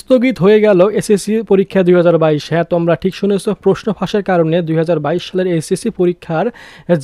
স্থগিত হয়ে গেল এসএসসি পরীক্ষা দুই হাজার বাইশ হ্যাঁ তোমরা ঠিক শুনেছ প্রশ্ন ফাঁসের কারণে দুই সালের এসএসসি পরীক্ষার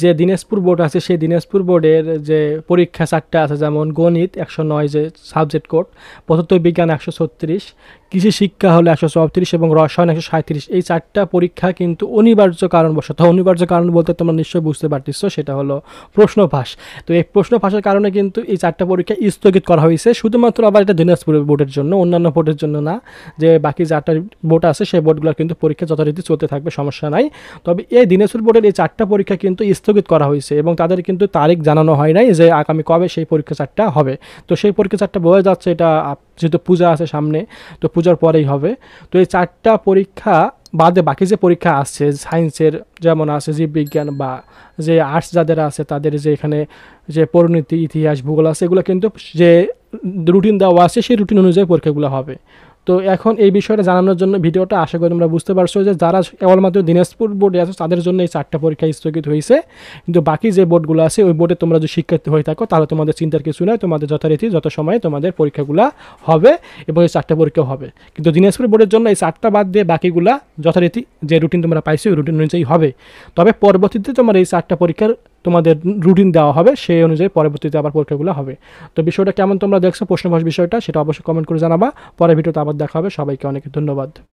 যে দিনাজপুর বোর্ড আছে সেই দিনাজপুর বোর্ডের যে পরীক্ষা চারটা আছে যেমন গণিত একশো নয় যে সাবজেক্ট কোড পদার্থবিজ্ঞান একশো ছত্রিশ কৃষি শিক্ষা হলো একশো চৌত্রিশ এবং রসায়ন একশো সাঁত্রিশ এই চারটা পরীক্ষা কিন্তু অনিবার্য কারণবশত অনিবার্য কারণ বলতে তোমরা নিশ্চয়ই বুঝতে পারতেছ সেটা হলো প্রশ্ন ফাঁস তো এই প্রশ্ন ফাঁসের কারণে কিন্তু এই চারটা পরীক্ষা স্থগিত করা হয়েছে শুধুমাত্র আবার এটা দিনাজপুর বোর্ডের জন্য অন্যান্য বোর্ডের জন্য না যে বাকি চারটা বোর্ড আছে সেই বোর্ডগুলো কিন্তু পরীক্ষা যথারীতি চলতে থাকবে সমস্যা নাই তবে এই দিনাজপুর বোর্ডের এই চারটা পরীক্ষা কিন্তু স্থগিত করা হয়েছে এবং তাদের কিন্তু তারিখ জানানো হয় নাই যে আগামী কবে সেই পরীক্ষা চারটা হবে তো সেই পরীক্ষা চারটা বোঝা যাচ্ছে এটা যেহেতু পূজা আছে সামনে তো পূজার পরেই হবে তো এই চারটা পরীক্ষা বাদে বাকি যে পরীক্ষা আসছে সায়েন্সের যেমন আছে জীববিজ্ঞান বা যে আর্টস যাদের আছে তাদের যে এখানে যে পরিণতি ইতিহাস ভূগোল আছে এগুলো কিন্তু যে রুটিন দেওয়া আছে সেই রুটিন অনুযায়ী পরীক্ষাগুলো হবে তো এখন এই বিষয়টা জানানোর জন্য ভিডিওটা আশা করি তোমরা বুঝতে পারছো যে যারা কেবলমাত্র দিনাজপুর বোর্ডে আছো তাদের জন্য এই চারটা পরীক্ষা স্থগিত হয়েছে কিন্তু বাকি যে বোর্ডগুলো আছে ওই বোর্ডে তোমরা যদি শিক্ষার্থী হয়ে থাকো তাহলে তোমাদের চিন্তার কিছু নয় তোমাদের যথারীতি যত সময়ে তোমাদের পরীক্ষাগুলো হবে এবং এই চারটা পরীক্ষা হবে কিন্তু দিনাজপুর বোর্ডের জন্য এই চারটা বাদ দিয়ে বাকিগুলা যথারীতি যে রুটিন তোমরা পাইছো ওই রুটিন অনুযায়ী হবে তবে পরবর্তীতে তোমার এই চারটা পরীক্ষার তোমাদের রুটিন দেওয়া হবে সেই অনুযায়ী পরবর্তীতে আবার পরীক্ষাগুলো হবে তো বিষয়টা কেমন তোমরা দেখছো প্রশ্নবাস বিষয়টা সেটা অবশ্যই কমেন্ট করে জানাবা পরের ভিডিওতে আবার দেখা হবে সবাইকে অনেক ধন্যবাদ